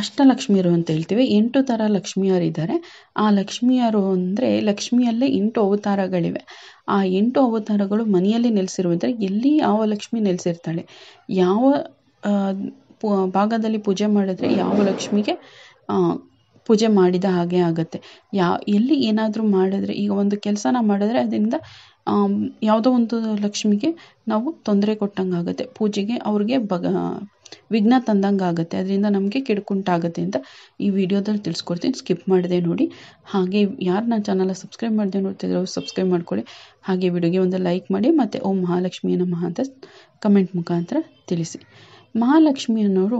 ಅಷ್ಟಲಕ್ಷ್ಮಿಯರು ಅಂತ ಹೇಳ್ತೀವಿ ಎಂಟು ಥರ ಇದ್ದಾರೆ ಆ ಲಕ್ಷ್ಮಿಯರು ಅಂದರೆ ಲಕ್ಷ್ಮಿಯಲ್ಲೇ ಎಂಟು ಅವತಾರಗಳಿವೆ ಆ ಎಂಟು ಅವತಾರಗಳು ಮನೆಯಲ್ಲಿ ನೆಲೆಸಿರುವುದ್ರೆ ಎಲ್ಲಿ ಯಾವ ಲಕ್ಷ್ಮಿ ನೆಲೆಸಿರ್ತಾಳೆ ಯಾವ ಭಾಗದಲ್ಲಿ ಪೂಜೆ ಮಾಡಿದ್ರೆ ಯಾವ ಲಕ್ಷ್ಮಿಗೆ ಪೂಜೆ ಮಾಡಿದ ಹಾಗೆ ಆಗುತ್ತೆ ಯಾ ಎಲ್ಲಿ ಏನಾದರೂ ಮಾಡಿದ್ರೆ ಈಗ ಒಂದು ಕೆಲಸನ ಮಾಡಿದ್ರೆ ಅದರಿಂದ ಯಾವುದೋ ಒಂದು ಲಕ್ಷ್ಮಿಗೆ ನಾವು ತೊಂದರೆ ಕೊಟ್ಟಂಗೆ ಆಗುತ್ತೆ ಪೂಜೆಗೆ ಅವ್ರಿಗೆ ಬಗ ವಿಘ್ನ ಆಗುತ್ತೆ ಅದರಿಂದ ನಮಗೆ ಕೆಡ್ಕುಂಟಾಗುತ್ತೆ ಅಂತ ಈ ವಿಡಿಯೋದಲ್ಲಿ ತಿಳಿಸ್ಕೊಡ್ತೀನಿ ಸ್ಕಿಪ್ ಮಾಡಿದೆ ನೋಡಿ ಹಾಗೆ ಯಾರು ನನ್ನ ಚಾನಲ್ ಸಬ್ಸ್ಕ್ರೈಬ್ ಮಾಡ್ದೆ ನೋಡ್ತಿದ್ರು ಸಬ್ಸ್ಕ್ರೈಬ್ ಮಾಡ್ಕೊಳ್ಳಿ ಹಾಗೆ ವಿಡಿಯೋಗೆ ಒಂದು ಲೈಕ್ ಮಾಡಿ ಮತ್ತು ಓಂ ಮಹಾಲಕ್ಷ್ಮಿ ನಮಃ ಅಂತ ಕಮೆಂಟ್ ಮುಖಾಂತರ ತಿಳಿಸಿ ಮಹಾಲಕ್ಷ್ಮಿ ಅನ್ನೋರು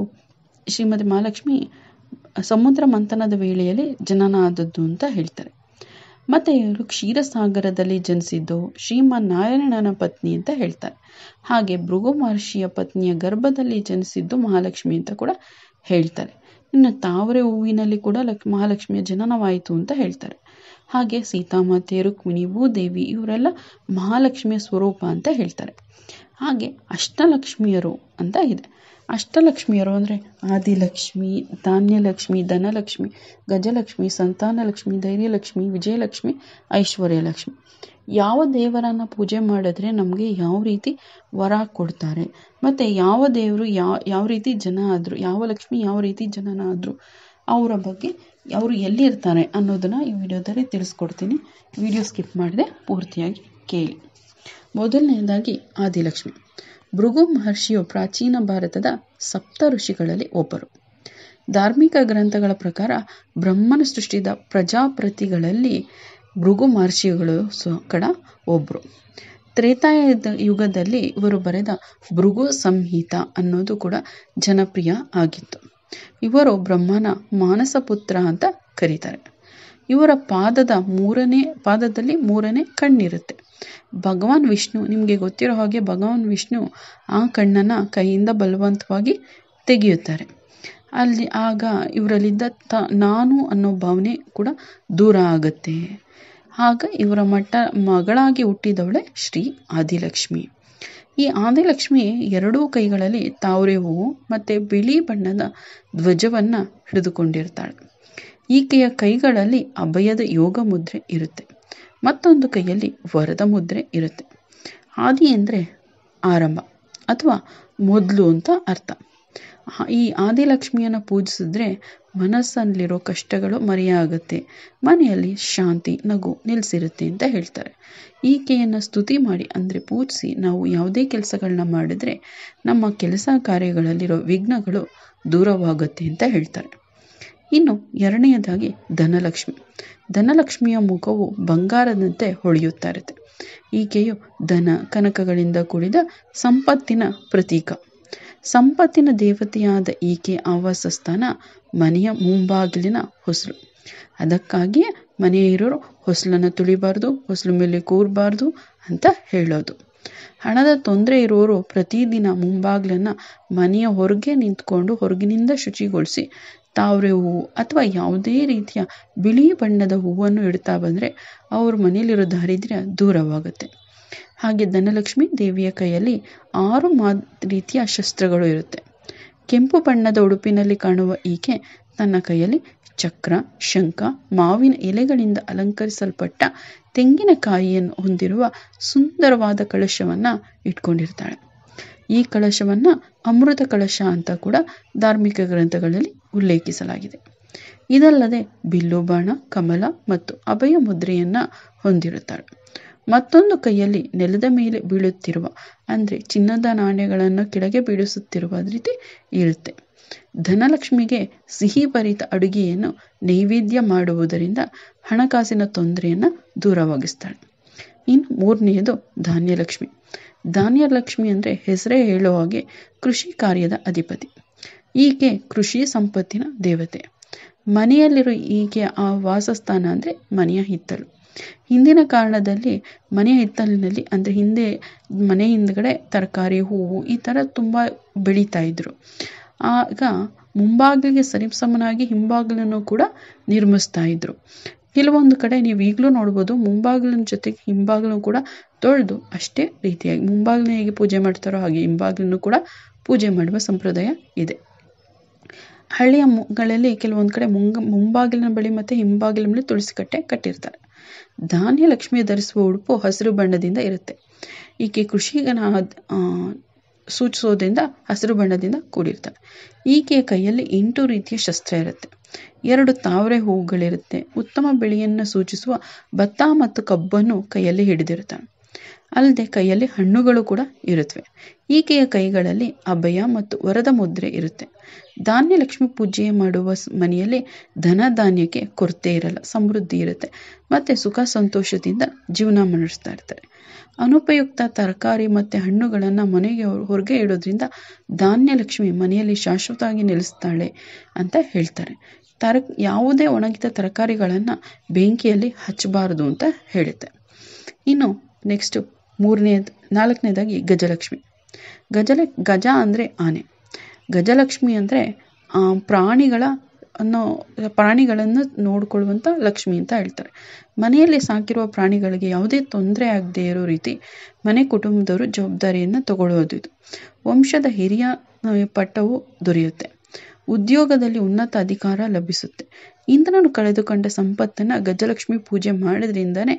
ಶ್ರೀಮತಿ ಮಹಾಲಕ್ಷ್ಮಿ ಸಮುದ್ರ ಮಂಥನದ ವೇಳೆಯಲ್ಲಿ ಜನನ ಆದದ್ದು ಅಂತ ಹೇಳ್ತಾರೆ ಮತ್ತೆ ಇವರು ಕ್ಷೀರಸಾಗರದಲ್ಲಿ ಜನಿಸಿದ್ದು ಶ್ರೀಮನ್ನಾರಾಯಣನ ಪತ್ನಿ ಅಂತ ಹೇಳ್ತಾರೆ ಹಾಗೆ ಭೃಗು ಮಹರ್ಷಿಯ ಪತ್ನಿಯ ಗರ್ಭದಲ್ಲಿ ಜನಿಸಿದ್ದು ಮಹಾಲಕ್ಷ್ಮಿ ಅಂತ ಕೂಡ ಹೇಳ್ತಾರೆ ಇನ್ನು ತಾವರೆ ಹೂವಿನಲ್ಲಿ ಕೂಡ ಲಕ್ ಮಹಾಲಕ್ಷ್ಮಿಯ ಜನನವಾಯಿತು ಅಂತ ಹೇಳ್ತಾರೆ ಹಾಗೆ ಸೀತಾಮಾತೆಯ ರುಕ್ಮಿಣಿ ಭೂದೇವಿ ಇವರೆಲ್ಲ ಮಹಾಲಕ್ಷ್ಮಿಯ ಸ್ವರೂಪ ಅಂತ ಹೇಳ್ತಾರೆ ಹಾಗೆ ಅಷ್ಟಲಕ್ಷ್ಮಿಯರು ಅಂತ ಇದೆ ಅಷ್ಟಲಕ್ಷ್ಮಿಯರು ಅಂದರೆ ಆದಿಲಕ್ಷ್ಮಿ ಧಾನ್ಯಲಕ್ಷ್ಮಿ ಧನಲಕ್ಷ್ಮಿ ಗಜಲಕ್ಷ್ಮಿ ಸಂತಾನಲಕ್ಷ್ಮಿ ಧೈರ್ಯಲಕ್ಷ್ಮಿ ವಿಜಯಲಕ್ಷ್ಮಿ ಐಶ್ವರ್ಯಲಕ್ಷ್ಮಿ ಯಾವ ದೇವರನ್ನು ಪೂಜೆ ಮಾಡಿದ್ರೆ ನಮಗೆ ಯಾವ ರೀತಿ ವರ ಕೊಡ್ತಾರೆ ಮತ್ತು ಯಾವ ದೇವರು ಯಾವ ಯಾವ ರೀತಿ ಜನ ಆದರೂ ಯಾವ ಲಕ್ಷ್ಮಿ ಯಾವ ರೀತಿ ಜನನ ಆದರು ಅವರ ಬಗ್ಗೆ ಅವರು ಎಲ್ಲಿರ್ತಾರೆ ಅನ್ನೋದನ್ನು ಈ ವಿಡಿಯೋದಲ್ಲಿ ತಿಳಿಸ್ಕೊಡ್ತೀನಿ ವಿಡಿಯೋ ಸ್ಕಿಪ್ ಮಾಡಿದೆ ಪೂರ್ತಿಯಾಗಿ ಕೇಳಿ ಮೊದಲನೇದಾಗಿ ಆದಿಲಕ್ಷ್ಮಿ ಭೃಗು ಮಹರ್ಷಿಯು ಪ್ರಾಚೀನ ಭಾರತದ ಸಪ್ತ ಋಷಿಗಳಲ್ಲಿ ಒಬ್ಬರು ಧಾರ್ಮಿಕ ಗ್ರಂಥಗಳ ಪ್ರಕಾರ ಬ್ರಹ್ಮನ ಸೃಷ್ಟಿದ ಪ್ರಜಾಪ್ರತಿಗಳಲ್ಲಿ ಭೃಗು ಮಹರ್ಷಿಗಳು ಕಡ ಒಬ್ಬರು ತ್ರೇತಾಯ ಯುಗದಲ್ಲಿ ಇವರು ಬರೆದ ಭೃಗು ಸಂಹಿತ ಅನ್ನೋದು ಕೂಡ ಜನಪ್ರಿಯ ಆಗಿತ್ತು ಇವರು ಬ್ರಹ್ಮನ ಮಾನಸ ಪುತ್ರ ಅಂತ ಕರೀತಾರೆ ಇವರ ಪಾದದ ಮೂರನೇ ಪಾದದಲ್ಲಿ ಮೂರನೇ ಕಣ್ಣಿರುತ್ತೆ ಭಗವಾನ್ ವಿಷ್ಣು ನಿಮಗೆ ಗೊತ್ತಿರೋ ಹಾಗೆ ಭಗವಾನ್ ವಿಷ್ಣು ಆ ಕಣ್ಣನ್ನು ಕೈಯಿಂದ ಬಲವಂತವಾಗಿ ತೆಗೆಯುತ್ತಾರೆ ಅಲ್ಲಿ ಆಗ ಇವರಲ್ಲಿದ್ದ ತ ನಾನು ಅನ್ನೋ ಭಾವನೆ ಕೂಡ ದೂರ ಆಗುತ್ತೆ ಆಗ ಇವರ ಮಟ್ಟ ಮಗಳಾಗಿ ಹುಟ್ಟಿದವಳೆ ಶ್ರೀ ಆದಿಲಕ್ಷ್ಮಿ ಈ ಆದಿಲಕ್ಷ್ಮಿ ಎರಡೂ ಕೈಗಳಲ್ಲಿ ತಾವರೆ ಹೂವು ಮತ್ತು ಬಿಳಿ ಬಣ್ಣದ ಧ್ವಜವನ್ನು ಹಿಡಿದುಕೊಂಡಿರ್ತಾಳೆ ಈಕೆಯ ಕೈಗಳಲ್ಲಿ ಅಭಯದ ಯೋಗ ಮುದ್ರೆ ಇರುತ್ತೆ ಮತ್ತೊಂದು ಕೈಯಲ್ಲಿ ವರದ ಮುದ್ರೆ ಇರುತ್ತೆ ಆದಿ ಅಂದರೆ ಆರಂಭ ಅಥವಾ ಮೊದಲು ಅಂತ ಅರ್ಥ ಈ ಆದಿಲಕ್ಷ್ಮಿಯನ್ನು ಪೂಜಿಸಿದ್ರೆ ಮನಸ್ಸಲ್ಲಿರೋ ಕಷ್ಟಗಳು ಮರೆಯಾಗುತ್ತೆ ಮನೆಯಲ್ಲಿ ಶಾಂತಿ ನಗು ನಿಲ್ಲಿಸಿರುತ್ತೆ ಅಂತ ಹೇಳ್ತಾರೆ ಈಕೆಯನ್ನು ಸ್ತುತಿ ಮಾಡಿ ಅಂದರೆ ಪೂಜಿಸಿ ನಾವು ಯಾವುದೇ ಕೆಲಸಗಳನ್ನ ಮಾಡಿದರೆ ನಮ್ಮ ಕೆಲಸ ಕಾರ್ಯಗಳಲ್ಲಿರೋ ವಿಘ್ನಗಳು ದೂರವಾಗುತ್ತೆ ಅಂತ ಹೇಳ್ತಾರೆ ಇನ್ನು ಎರಡನೆಯದಾಗಿ ಧನಲಕ್ಷ್ಮಿ ಧನಲಕ್ಷ್ಮಿಯ ಮುಖವು ಬಂಗಾರದಂತೆ ಹೊಳೆಯುತ್ತಾ ಇರುತ್ತೆ ಈಕೆಯು ಧನ ಕನಕಗಳಿಂದ ಕೂಡಿದ ಸಂಪತ್ತಿನ ಪ್ರತೀಕ ಸಂಪತ್ತಿನ ದೇವತೆಯಾದ ಈಕೆ ಆವಾಸ ಸ್ಥಾನ ಮನೆಯ ಮುಂಬಾಗಿಲಿನ ಹೊಸಲು ಅದಕ್ಕಾಗಿಯೇ ಮನೆಯ ಇರೋರು ಹೊಸಲನ್ನು ತುಳಿಬಾರ್ದು ಹೊಸಲು ಮೇಲೆ ಕೂರಬಾರ್ದು ಅಂತ ಹೇಳೋದು ಹಣದ ತೊಂದರೆ ಇರೋರು ಪ್ರತಿದಿನ ಮುಂಬಾಗಿಲನ್ನು ಮನೆಯ ಹೊರಗೆ ನಿಂತ್ಕೊಂಡು ಹೊರಗಿನಿಂದ ಶುಚಿಗೊಳಿಸಿ ತಾವರೆ ಹೂವು ಅಥವಾ ಯಾವುದೇ ರೀತಿಯ ಬಿಳಿ ಬಣ್ಣದ ಹೂವನ್ನು ಇಡ್ತಾ ಬಂದರೆ ಅವ್ರ ಮನೆಯಲ್ಲಿರೋ ದಾರಿದ್ರ್ಯ ದೂರವಾಗುತ್ತೆ ಹಾಗೆ ಧನಲಕ್ಷ್ಮಿ ದೇವಿಯ ಕೈಯಲ್ಲಿ ಆರು ಮಾ ರೀತಿಯ ಶಸ್ತ್ರಗಳು ಇರುತ್ತೆ ಕೆಂಪು ಬಣ್ಣದ ಉಡುಪಿನಲ್ಲಿ ಕಾಣುವ ಈಕೆ ತನ್ನ ಕೈಯಲ್ಲಿ ಚಕ್ರ ಶಂಖ ಮಾವಿನ ಎಲೆಗಳಿಂದ ಅಲಂಕರಿಸಲ್ಪಟ್ಟ ತೆಂಗಿನಕಾಯಿಯನ್ನು ಹೊಂದಿರುವ ಸುಂದರವಾದ ಕಳಶವನ್ನು ಇಟ್ಕೊಂಡಿರ್ತಾಳೆ ಈ ಕಳಶವನ್ನು ಅಮೃತ ಕಳಶ ಅಂತ ಕೂಡ ಧಾರ್ಮಿಕ ಗ್ರಂಥಗಳಲ್ಲಿ ಉಲ್ಲೇಖಿಸಲಾಗಿದೆ ಇದಲ್ಲದೆ ಬಿಲ್ಲುಬಾಣ ಕಮಲ ಮತ್ತು ಅಭಯ ಮುದ್ರೆಯನ್ನ ಹೊಂದಿರುತ್ತಾಳೆ ಮತ್ತೊಂದು ಕೈಯಲ್ಲಿ ನೆಲದ ಮೇಲೆ ಬೀಳುತ್ತಿರುವ ಅಂದರೆ ಚಿನ್ನದ ನಾಣ್ಯಗಳನ್ನು ಕೆಳಗೆ ಬೀಳಿಸುತ್ತಿರುವ ರೀತಿ ಇರುತ್ತೆ ಧನಲಕ್ಷ್ಮಿಗೆ ಸಿಹಿ ಭರಿತ ಅಡುಗೆಯನ್ನು ನೈವೇದ್ಯ ಮಾಡುವುದರಿಂದ ಹಣಕಾಸಿನ ತೊಂದರೆಯನ್ನ ದೂರವಾಗಿಸ್ತಾಳೆ ಇನ್ನು ಮೂರನೆಯದು ಧಾನ್ಯಲಕ್ಷ್ಮಿ ಧಾನ್ಯಲಕ್ಷ್ಮಿ ಅಂದ್ರೆ ಹೆಸರೇ ಹೇಳುವ ಹಾಗೆ ಕೃಷಿ ಕಾರ್ಯದ ಅಧಿಪತಿ ಈಕೆ ಕೃಷಿ ಸಂಪತ್ತಿನ ದೇವತೆ ಮನೆಯಲ್ಲಿರೋ ಈಕೆಯ ಆ ವಾಸಸ್ಥಾನ ಅಂದರೆ ಮನೆಯ ಹಿತ್ತಲು ಹಿಂದಿನ ಕಾರಣದಲ್ಲಿ ಮನೆಯ ಹಿತ್ತಲಿನಲ್ಲಿ ಅಂದರೆ ಹಿಂದೆ ಮನೆ ಹಿಂದ್ಗಡೆ ತರಕಾರಿ ಹೂವು ಈ ಥರ ತುಂಬ ಬೆಳೀತಾ ಇದ್ರು ಆಗ ಮುಂಬಾಗಿಲಿಗೆ ಸರಿಸಮನಾಗಿ ಹಿಂಬಾಗಿಲನ್ನು ಕೂಡ ನಿರ್ಮಿಸ್ತಾ ಇದ್ರು ಕೆಲವೊಂದು ಕಡೆ ನೀವು ಈಗಲೂ ನೋಡ್ಬೋದು ಮುಂಬಾಗಿಲಿನ ಜೊತೆಗೆ ಹಿಂಬಾಗಿಲು ಕೂಡ ತೊಳೆದು ಅಷ್ಟೇ ರೀತಿಯಾಗಿ ಮುಂಬಾಗಿಲನ್ನ ಹೇಗೆ ಪೂಜೆ ಮಾಡ್ತಾರೋ ಹಾಗೆ ಹಿಂಬಾಗಿಲನ್ನು ಕೂಡ ಪೂಜೆ ಮಾಡುವ ಸಂಪ್ರದಾಯ ಇದೆ ಹಳ್ಳಿಯ ಗಳಲ್ಲಿ ಕೆಲವೊಂದು ಕಡೆ ಮುಂಗ ಮುಂಬಾಗಿಲಿನ ಬಳಿ ಮತ್ತೆ ಹಿಂಬಾಗಿಲಿನ ಬಳಿ ತುಳಸಿ ಕಟ್ಟೆ ಕಟ್ಟಿರ್ತಾರೆ ಧಾನ್ಯಲಕ್ಷ್ಮಿ ಧರಿಸುವ ಉಡುಪು ಹಸಿರು ಬಣ್ಣದಿಂದ ಇರುತ್ತೆ ಈಕೆ ಕೃಷಿಗನ ಸೂಚಿಸೋದ್ರಿಂದ ಹಸಿರು ಬಣ್ಣದಿಂದ ಕೂಡಿರ್ತಾಳೆ ಈಕೆಯ ಕೈಯಲ್ಲಿ ಎಂಟು ರೀತಿಯ ಶಸ್ತ್ರ ಇರುತ್ತೆ ಎರಡು ತಾವರೆ ಹೂವುಗಳಿರುತ್ತೆ ಉತ್ತಮ ಬೆಳೆಯನ್ನು ಸೂಚಿಸುವ ಭತ್ತ ಮತ್ತು ಕಬ್ಬನ್ನು ಕೈಯಲ್ಲಿ ಹಿಡಿದಿರುತ್ತಾನೆ ಅಲ್ಲದೆ ಕೈಯಲ್ಲಿ ಹಣ್ಣುಗಳು ಕೂಡ ಇರುತ್ತವೆ ಈಕೆಯ ಕೈಗಳಲ್ಲಿ ಅಭಯ ಮತ್ತು ವರದ ಮುದ್ರೆ ಇರುತ್ತೆ ಧಾನ್ಯಲಕ್ಷ್ಮಿ ಪೂಜೆ ಮಾಡುವ ಮನೆಯಲ್ಲಿ ಧನ ಧಾನ್ಯಕ್ಕೆ ಕೊರತೆ ಇರಲ್ಲ ಸಮೃದ್ಧಿ ಇರುತ್ತೆ ಮತ್ತು ಸುಖ ಸಂತೋಷದಿಂದ ಜೀವನ ಮಾಡಿಸ್ತಾ ಇರ್ತಾರೆ ಅನುಪಯುಕ್ತ ತರಕಾರಿ ಮತ್ತು ಹಣ್ಣುಗಳನ್ನು ಮನೆಗೆ ಹೊರಗೆ ಇಡೋದ್ರಿಂದ ಧಾನ್ಯಲಕ್ಷ್ಮಿ ಮನೆಯಲ್ಲಿ ಶಾಶ್ವತವಾಗಿ ನೆಲೆಸ್ತಾಳೆ ಅಂತ ಹೇಳ್ತಾರೆ ತರ ಯಾವುದೇ ಒಣಗಿದ ತರಕಾರಿಗಳನ್ನು ಬೆಂಕಿಯಲ್ಲಿ ಹಚ್ಚಬಾರದು ಅಂತ ಹೇಳುತ್ತೆ ಇನ್ನು ನೆಕ್ಸ್ಟು ಮೂರನೇದು ನಾಲ್ಕನೇದಾಗಿ ಗಜಲಕ್ಷ್ಮಿ ಗಜಲ ಗಜ ಅಂದರೆ ಆನೆ ಗಜಲಕ್ಷ್ಮಿ ಅಂದರೆ ಪ್ರಾಣಿಗಳ ಅನ್ನೋ ಪ್ರಾಣಿಗಳನ್ನು ನೋಡಿಕೊಳ್ಳುವಂಥ ಲಕ್ಷ್ಮಿ ಅಂತ ಹೇಳ್ತಾರೆ ಮನೆಯಲ್ಲಿ ಸಾಕಿರುವ ಪ್ರಾಣಿಗಳಿಗೆ ಯಾವುದೇ ತೊಂದರೆ ಆಗದೆ ಇರೋ ರೀತಿ ಮನೆ ಕುಟುಂಬದವರು ಜವಾಬ್ದಾರಿಯನ್ನು ತಗೊಳ್ಳೋದು ಇದು ವಂಶದ ಹಿರಿಯ ಪಟ್ಟವು ದೊರೆಯುತ್ತೆ ಉದ್ಯೋಗದಲ್ಲಿ ಉನ್ನತ ಅಧಿಕಾರ ಲಭಿಸುತ್ತೆ ಇಂದ್ರನು ಕಳೆದುಕೊಂಡ ಸಂಪತ್ತನ್ನು ಗಜಲಕ್ಷ್ಮಿ ಪೂಜೆ ಮಾಡೋದ್ರಿಂದಾನೆ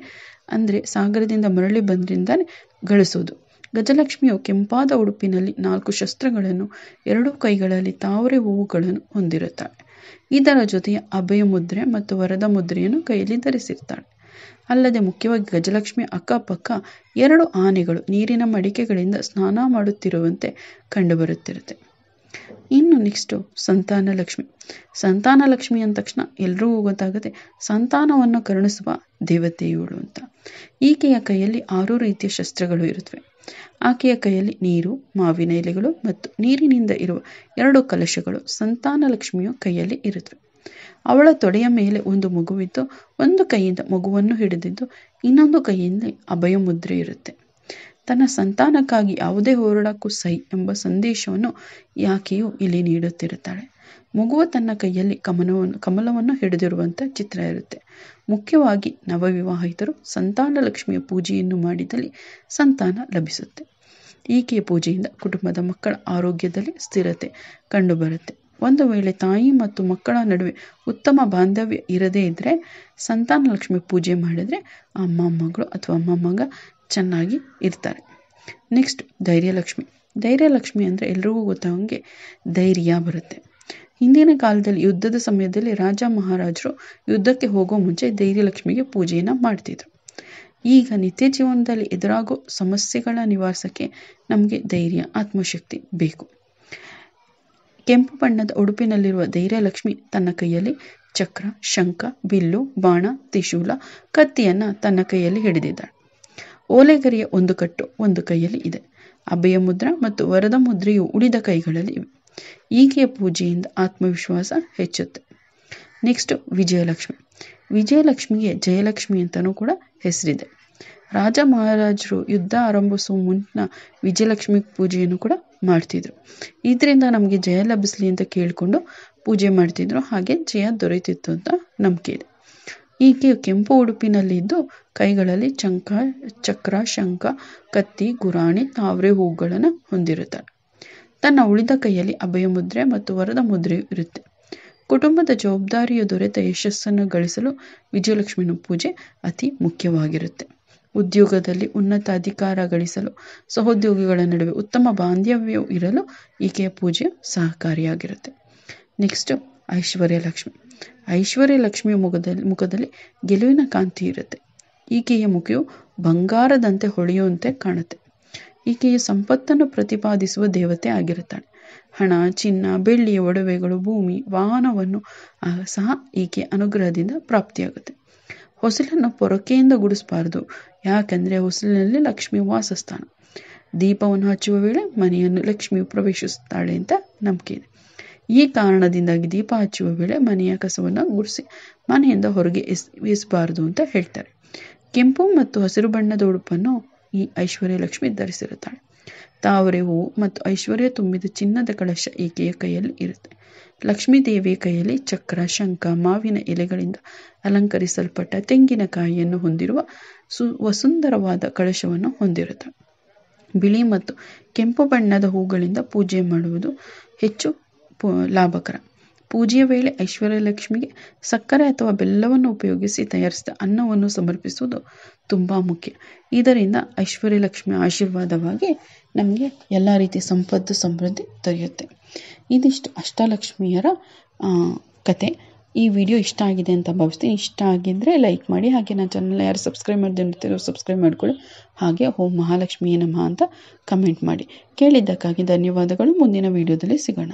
ಅಂದರೆ ಸಾಗರದಿಂದ ಮರಳಿ ಬಂದ್ರಿಂದಾನೆ ಗಳಿಸೋದು ಗಜಲಕ್ಷ್ಮಿಯು ಕೆಂಪಾದ ಉಡುಪಿನಲ್ಲಿ ನಾಲ್ಕು ಶಸ್ತ್ರಗಳನ್ನು ಎರಡೂ ಕೈಗಳಲ್ಲಿ ತಾವರೆ ಹೂವುಗಳನ್ನು ಹೊಂದಿರುತ್ತಾಳೆ ಇದರ ಜೊತೆಗೆ ಅಭಯ ಮುದ್ರೆ ಮತ್ತು ವರದ ಮುದ್ರೆಯನ್ನು ಕೈಯಲ್ಲಿ ಧರಿಸಿರ್ತಾಳೆ ಅಲ್ಲದೆ ಮುಖ್ಯವಾಗಿ ಗಜಲಕ್ಷ್ಮಿ ಅಕ್ಕಪಕ್ಕ ಎರಡು ಆನೆಗಳು ನೀರಿನ ಮಡಿಕೆಗಳಿಂದ ಸ್ನಾನ ಮಾಡುತ್ತಿರುವಂತೆ ಕಂಡುಬರುತ್ತಿರುತ್ತೆ ಇನ್ನು ನೆಕ್ಸ್ಟು ಸಂತಾನ ಲಕ್ಷ್ಮಿ ಸಂತಾನ ಲಕ್ಷ್ಮಿ ಅಂದ ತಕ್ಷಣ ಎಲ್ರಿಗೂ ಗೊತ್ತಾಗುತ್ತೆ ಸಂತಾನವನ್ನು ಕರುಣಿಸುವ ದೇವತೆಯುಳು ಅಂತ ಈಕೆಯ ಕೈಯಲ್ಲಿ ಆರು ರೀತಿಯ ಶಸ್ತ್ರಗಳು ಇರುತ್ತವೆ ಆಕೆಯ ಕೈಯಲ್ಲಿ ನೀರು ಮಾವಿನ ಎಲೆಗಳು ಮತ್ತು ನೀರಿನಿಂದ ಇರುವ ಎರಡು ಕಲಶಗಳು ಸಂತಾನ ಲಕ್ಷ್ಮಿಯ ಕೈಯಲ್ಲಿ ಇರುತ್ತವೆ ಅವಳ ತೊಡೆಯ ಮೇಲೆ ಒಂದು ಮಗುವಿದ್ದು ಒಂದು ಕೈಯಿಂದ ಮಗುವನ್ನು ಹಿಡಿದಿದ್ದು ಇನ್ನೊಂದು ಕೈಯಿಂದ ಅಭಯ ಮುದ್ರೆ ಇರುತ್ತೆ ತನ್ನ ಸಂತಾನಕ್ಕಾಗಿ ಯಾವುದೇ ಹೋರಾಡಕ್ಕೂ ಸೈ ಎಂಬ ಸಂದೇಶವನ್ನು ಯಾಕೆಯು ಇಲ್ಲಿ ನೀಡುತ್ತಿರುತ್ತಾಳೆ ಮಗುವ ತನ್ನ ಕೈಯಲ್ಲಿ ಕಮಲವನ್ನು ಕಮಲವನ್ನು ಹಿಡಿದಿರುವಂಥ ಚಿತ್ರ ಇರುತ್ತೆ ಮುಖ್ಯವಾಗಿ ನವವಿವಾಹಿತರು ಸಂತಾನ ಲಕ್ಷ್ಮಿಯ ಪೂಜೆಯನ್ನು ಮಾಡಿದಲ್ಲಿ ಸಂತಾನ ಲಭಿಸುತ್ತೆ ಈಕೆಯ ಪೂಜೆಯಿಂದ ಕುಟುಂಬದ ಮಕ್ಕಳ ಆರೋಗ್ಯದಲ್ಲಿ ಸ್ಥಿರತೆ ಕಂಡುಬರುತ್ತೆ ಒಂದು ವೇಳೆ ತಾಯಿ ಮತ್ತು ಮಕ್ಕಳ ನಡುವೆ ಉತ್ತಮ ಬಾಂಧವ್ಯ ಇರದೇ ಇದ್ದರೆ ಸಂತಾನ ಲಕ್ಷ್ಮಿ ಪೂಜೆ ಮಾಡಿದರೆ ಅಮ್ಮ ಮಗಳು ಅಥವಾ ಮಗ ಚೆನ್ನಾಗಿ ಇರ್ತಾರೆ ನೆಕ್ಸ್ಟ್ ಧೈರ್ಯಲಕ್ಷ್ಮಿ ಧೈರ್ಯಲಕ್ಷ್ಮಿ ಅಂದರೆ ಎಲ್ರಿಗೂ ಗೊತ್ತಾಗಂಗೆ ಧೈರ್ಯ ಬರುತ್ತೆ ಹಿಂದಿನ ಕಾಲದಲ್ಲಿ ಯುದ್ಧದ ಸಮಯದಲ್ಲಿ ರಾಜ ಮಹಾರಾಜರು ಯುದ್ಧಕ್ಕೆ ಹೋಗೋ ಮುಂಚೆ ಧೈರ್ಯಲಕ್ಷ್ಮಿಗೆ ಪೂಜೆಯನ್ನು ಮಾಡ್ತಿದ್ರು ಈಗ ನಿತ್ಯ ಜೀವನದಲ್ಲಿ ಎದುರಾಗೋ ಸಮಸ್ಯೆಗಳ ನಿವಾಸಕ್ಕೆ ನಮಗೆ ಧೈರ್ಯ ಆತ್ಮಶಕ್ತಿ ಬೇಕು ಕೆಂಪು ಬಣ್ಣದ ಉಡುಪಿನಲ್ಲಿರುವ ಧೈರ್ಯಲಕ್ಷ್ಮಿ ತನ್ನ ಕೈಯಲ್ಲಿ ಚಕ್ರ ಶಂಖ ಬಿಲ್ಲು ಬಾಣ ತ್ರಿಶೂಲ ಕತ್ತಿಯನ್ನು ತನ್ನ ಕೈಯಲ್ಲಿ ಹಿಡಿದಿದ್ದಾಳೆ ಓಲೆಗರಿಯ ಒಂದು ಕಟ್ಟು ಒಂದು ಕೈಯಲ್ಲಿ ಇದೆ ಅಭಯ ಮುದ್ರ ಮತ್ತು ವರದ ಮುದ್ರೆಯು ಉಳಿದ ಕೈಗಳಲ್ಲಿ ಇವೆ ಈಕೆಯ ಪೂಜೆಯಿಂದ ಆತ್ಮವಿಶ್ವಾಸ ಹೆಚ್ಚುತ್ತೆ ನೆಕ್ಸ್ಟ್ ವಿಜಯಲಕ್ಷ್ಮಿ ವಿಜಯಲಕ್ಷ್ಮಿಗೆ ಜಯಲಕ್ಷ್ಮಿ ಅಂತಲೂ ಕೂಡ ಹೆಸರಿದೆ ರಾಜ ಮಹಾರಾಜರು ಯುದ್ಧ ಆರಂಭಿಸುವ ಮುನ್ನ ವಿಜಯಲಕ್ಷ್ಮಿ ಪೂಜೆಯನ್ನು ಕೂಡ ಮಾಡ್ತಿದ್ರು ಇದರಿಂದ ನಮಗೆ ಜಯ ಲಭಿಸಲಿ ಅಂತ ಕೇಳಿಕೊಂಡು ಪೂಜೆ ಮಾಡ್ತಿದ್ರು ಹಾಗೆ ಜಯ ದೊರೆತಿತ್ತು ಅಂತ ನಂಬಿಕೆ ಇದೆ ಈಕೆ ಕೆಂಪು ಉಡುಪಿನಲ್ಲಿದ್ದು ಕೈಗಳಲ್ಲಿ ಚಂಕ ಚಕ್ರ ಶಂಖ ಕತ್ತಿ ಗುರಾಣಿ ತಾವ್ರೆ ಹೂಗಳನ್ನು ಹೊಂದಿರುತ್ತಾಳೆ ತನ್ನ ಉಳಿದ ಕೈಯಲ್ಲಿ ಅಭಯ ಮುದ್ರೆ ಮತ್ತು ವರದ ಮುದ್ರೆ ಇರುತ್ತೆ ಕುಟುಂಬದ ಜವಾಬ್ದಾರಿಯು ದೊರೆತ ಯಶಸ್ಸನ್ನು ಗಳಿಸಲು ವಿಜಯಲಕ್ಷ್ಮಿನ ಪೂಜೆ ಅತಿ ಮುಖ್ಯವಾಗಿರುತ್ತೆ ಉದ್ಯೋಗದಲ್ಲಿ ಉನ್ನತ ಅಧಿಕಾರ ಗಳಿಸಲು ಸಹೋದ್ಯೋಗಿಗಳ ನಡುವೆ ಉತ್ತಮ ಬಾಂಧವ್ಯ ಇರಲು ಈಕೆಯ ಪೂಜೆ ಸಹಕಾರಿಯಾಗಿರುತ್ತೆ ನೆಕ್ಸ್ಟ್ ಐಶ್ವರ್ಯ ಲಕ್ಷ್ಮಿ ಐಶ್ವರ್ಯ ಲಕ್ಷ್ಮಿಯ ಮುಖದಲ್ಲಿ ಮುಖದಲ್ಲಿ ಗೆಲುವಿನ ಕಾಂತಿ ಇರುತ್ತೆ ಈಕೆಯ ಮುಖವು ಬಂಗಾರದಂತೆ ಹೊಳೆಯುವಂತೆ ಕಾಣುತ್ತೆ ಈಕೆಯ ಸಂಪತ್ತನ್ನು ಪ್ರತಿಪಾದಿಸುವ ದೇವತೆ ಆಗಿರುತ್ತಾಳೆ ಹಣ ಚಿನ್ನ ಬೆಳ್ಳಿಯ ಒಡವೆಗಳು ಭೂಮಿ ವಾಹನವನ್ನು ಸಹ ಈಕೆ ಅನುಗ್ರಹದಿಂದ ಪ್ರಾಪ್ತಿಯಾಗುತ್ತೆ ಹೊಸಲನ್ನು ಪೊರಕೆಯಿಂದ ಗುಡಿಸಬಾರದು ಯಾಕಂದರೆ ಹೊಸಲಿನಲ್ಲಿ ಲಕ್ಷ್ಮಿ ವಾಸಸ್ಥಾನ ದೀಪವನ್ನು ಹಚ್ಚುವ ವೇಳೆ ಮನೆಯನ್ನು ಲಕ್ಷ್ಮಿಯು ಪ್ರವೇಶಿಸುತ್ತಾಳೆ ಅಂತ ನಂಬಿಕೆ ಇದೆ ಈ ಕಾರಣದಿಂದಾಗಿ ದೀಪ ಹಚ್ಚುವ ವೇಳೆ ಮನೆಯ ಕಸವನ್ನು ಗುಡಿಸಿ ಮನೆಯಿಂದ ಹೊರಗೆ ಎಸ್ ಎಸಬಾರದು ಅಂತ ಹೇಳ್ತಾರೆ ಕೆಂಪು ಮತ್ತು ಹಸಿರು ಬಣ್ಣದ ಉಡುಪನ್ನು ಈ ಐಶ್ವರ್ಯ ಲಕ್ಷ್ಮಿ ಧರಿಸಿರುತ್ತಾಳೆ ತಾವರೆ ಹೂವು ಮತ್ತು ಐಶ್ವರ್ಯ ತುಂಬಿದ ಚಿನ್ನದ ಕಳಶ ಈಕೆಯ ಕೈಯಲ್ಲಿ ಇರುತ್ತೆ ಲಕ್ಷ್ಮೀ ದೇವಿಯ ಕೈಯಲ್ಲಿ ಚಕ್ರ ಶಂಖ ಮಾವಿನ ಎಲೆಗಳಿಂದ ಅಲಂಕರಿಸಲ್ಪಟ್ಟ ತೆಂಗಿನಕಾಯಿಯನ್ನು ಹೊಂದಿರುವ ಸು ವಸುಂದರವಾದ ಕಳಶವನ್ನು ಹೊಂದಿರುತ್ತಾಳೆ ಬಿಳಿ ಮತ್ತು ಕೆಂಪು ಬಣ್ಣದ ಹೂಗಳಿಂದ ಪೂಜೆ ಮಾಡುವುದು ಹೆಚ್ಚು ಲಾಭಕರ ಪೂಜೆಯ ವೇಳೆ ಲಕ್ಷ್ಮಿಗೆ ಸಕ್ಕರೆ ಅಥವಾ ಬೆಲ್ಲವನ್ನು ಉಪಯೋಗಿಸಿ ತಯಾರಿಸಿದ ಅನ್ನವನ್ನು ಸಮರ್ಪಿಸುವುದು ತುಂಬ ಮುಖ್ಯ ಇದರಿಂದ ಲಕ್ಷ್ಮಿ ಆಶೀರ್ವಾದವಾಗಿ ನಮಗೆ ಎಲ್ಲ ರೀತಿಯ ಸಂಪತ್ತು ಸಮೃದ್ಧಿ ದೊರೆಯುತ್ತೆ ಇದಿಷ್ಟು ಅಷ್ಟಲಕ್ಷ್ಮಿಯರ ಕತೆ ಈ ವಿಡಿಯೋ ಇಷ್ಟ ಆಗಿದೆ ಅಂತ ಭಾವಿಸ್ತೀನಿ ಇಷ್ಟ ಆಗಿದ್ದರೆ ಲೈಕ್ ಮಾಡಿ ಹಾಗೆ ನನ್ನ ಚಾನಲ್ ಯಾರು ಸಬ್ಸ್ಕ್ರೈಬ್ ಮಾಡದೆ ಸಬ್ಸ್ಕ್ರೈಬ್ ಮಾಡಿಕೊಳ್ಳಿ ಹಾಗೆ ಓಂ ಮಹಾಲಕ್ಷ್ಮಿ ನಮಃ ಅಂತ ಕಮೆಂಟ್ ಮಾಡಿ ಕೇಳಿದ್ದಕ್ಕಾಗಿ ಧನ್ಯವಾದಗಳು ಮುಂದಿನ ವಿಡಿಯೋದಲ್ಲಿ ಸಿಗೋಣ